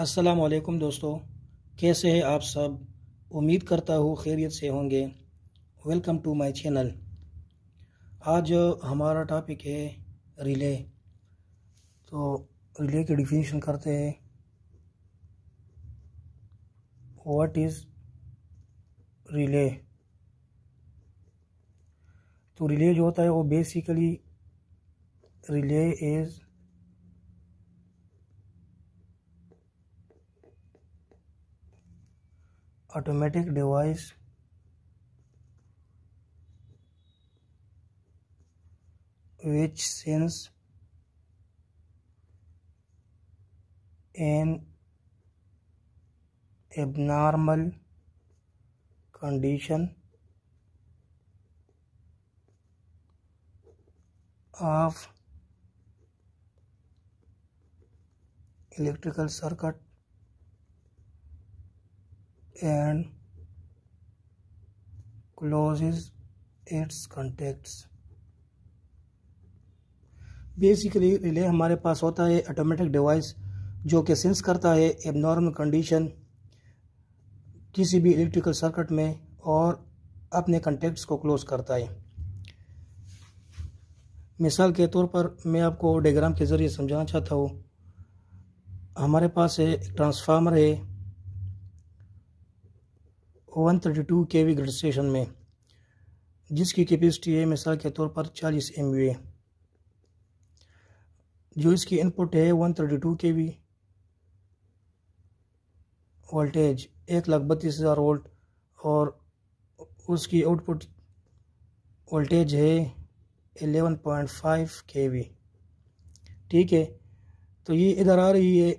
असलकम दोस्तों कैसे हैं आप सब उम्मीद करता हूँ खैरियत से होंगे वेलकम टू माय चैनल आज हमारा टॉपिक है रिले तो रिले की डिफिनीशन करते हैं व्हाट इज़ रिले तो रिले जो होता है वो basically relay is automatic device which sends an abnormal condition of electrical circuit and closes its contacts basically relay हमारे पास होता है ऑटोमेटिक डिवाइस जो कि सेंस करता है एबनॉर्मल कंडीशन किसी भी इलेक्ट्रिकल सर्किट में और अपने कंटेक्ट्स को क्लोज करता है मिसाल के तौर पर मैं आपको डायग्राम के ज़रिए समझाना चाहता हूँ हमारे पास है एक ट्रांसफार्मर है one thirty two K V grade station में जिसकी कैपेसिटी है मिसाल के तौर पर चालीस एम यू जो इसकी इनपुट है one thirty two K V voltage एक लाख बत्तीस हज़ार वोल्ट और उसकी आउटपुट वोल्टेज है eleven point five K V ठीक है तो ये इधर आ रही है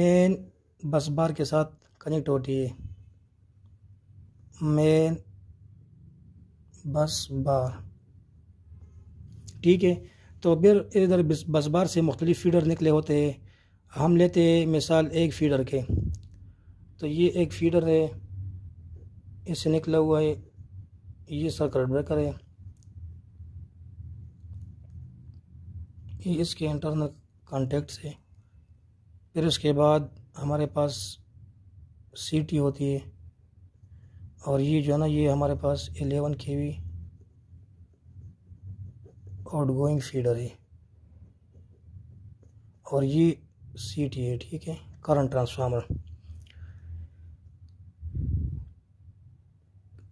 मेन बस बार के साथ कनेक्ट होती है मेन बस बार ठीक है तो फिर इधर बस बार से मुख्तलिफ़ फीडर निकले होते हैं हम लेते हैं मिसाल एक फीडर के तो ये एक फीडर है इससे निकला हुआ है ये सर्कट ब्रेकर है ये इसके इंटरनल कॉन्टेक्ट से फिर उसके बाद हमारे पास सीटी होती है और ये जो है ना ये हमारे पास eleven K V outgoing feeder है और ये सी टी है ठीक है करंट ट्रांसफार्मर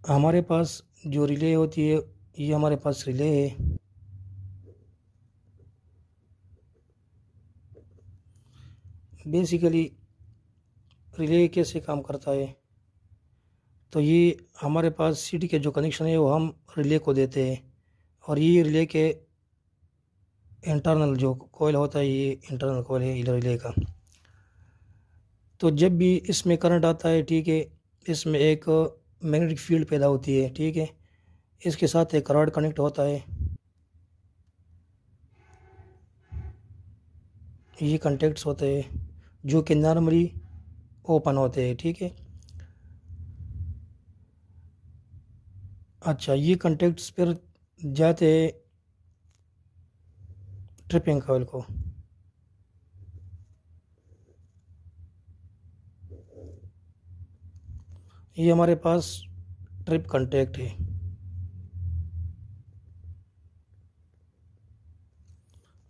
हमारे पास जो रिले होती है ये हमारे पास रिले है बेसिकली रिले कैसे काम करता है तो ये हमारे पास सीटी के जो कनेक्शन है वो हम रिले को देते हैं और ये रिले के इंटरनल जो कोयल होता है ये इंटरनल कोयल है रिले का तो जब भी इसमें करंट आता है ठीक है इसमें एक मैग्नेटिक फील्ड पैदा होती है ठीक है इसके साथ एक रॉड कनेक्ट होता है ये कंटेक्ट्स होते हैं जो कि नॉर्मली ओपन होते हैं ठीक है अच्छा ये कॉन्टेक्ट्स फिर जाते ट्रिपिंग कॉल को ये हमारे पास ट्रिप कंटेक्ट है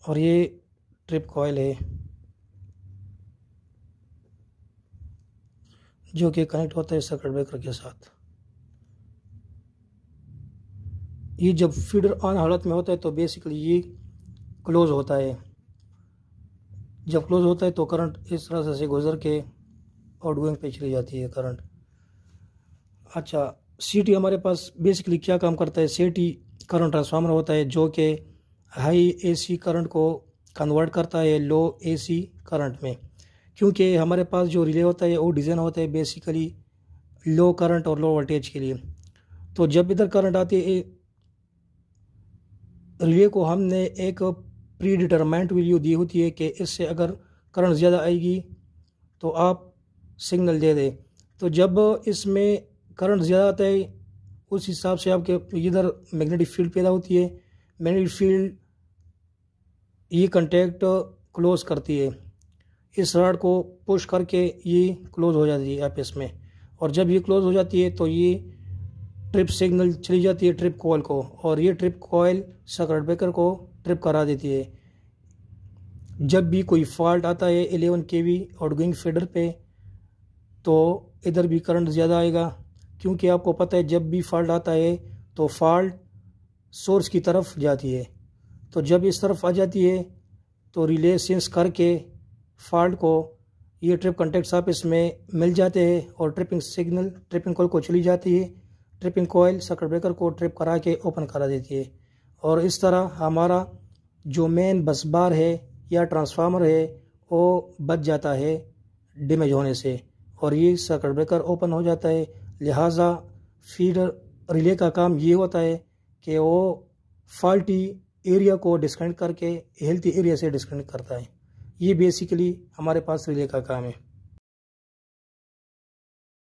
और ये ट्रिप कॉयल है जो कि कनेक्ट होता है सर्किट ब्रेकर के साथ ये जब फीडर ऑन हालत में होता है तो बेसिकली ये क्लोज़ होता है जब क्लोज़ होता है तो करंट इस तरह से गुजर के और डुएंग पे चली जाती है करंट अच्छा सीटी हमारे पास बेसिकली क्या काम करता है सीटी करंट ट्रांसफार्मर होता है जो कि हाई एसी करंट को कन्वर्ट करता है लो एसी करंट में क्योंकि हमारे पास जो रिले होता है वो डिज़ाइन होता है बेसिकली लो करंट और लो वोल्टेज के लिए तो जब इधर करंट आती है रिले को हमने एक प्री डिटरमेंट वैल्यू दी होती है कि इससे अगर करंट ज़्यादा आएगी तो आप सिग्नल दे दें तो जब इसमें करंट ज़्यादा आता है उस हिसाब से आपके इधर मैग्नेटिक फील्ड पैदा होती है मैग्नेटिक फील्ड ये कंटेक्ट क्लोज करती है इस रॉड को पुश करके ये क्लोज हो जाती है आप इसमें और जब ये क्लोज हो जाती है तो ये ट्रिप सिग्नल चली जाती है ट्रिप कोयल को और ये ट्रिप कोयल सकरट ब्रेकर को ट्रिप करा देती है जब भी कोई फॉल्ट आता है एलेवन के वी और गोइंग फीडर पे तो इधर भी करंट ज़्यादा आएगा क्योंकि आपको पता है जब भी फॉल्ट आता है तो फॉल्ट सोर्स की तरफ जाती है तो जब इस तरफ आ जाती है तो रिले सेंस करके फॉल्ट को ये ट्रिप कंटेक्ट्स आपस में मिल जाते हैं और ट्रिपिंग सिग्नल ट्रिपिंग कॉल को चली जाती है ट्रिपिंग कोयल सर्कट ब्रेकर को ट्रिप करा के ओपन करा देती है और इस तरह हमारा जो मेन बस बार है या ट्रांसफार्मर है वो बच जाता है डैमेज होने से और ये सर्कट ब्रेकर ओपन हो जाता है लिहाजा फीडर रिले का काम ये होता है कि वो फॉल्टी एरिया को डिस्कनेक्ट करके हेल्थी एरिया से डिस्कनेक्ट करता है ये बेसिकली हमारे पास रिले का काम है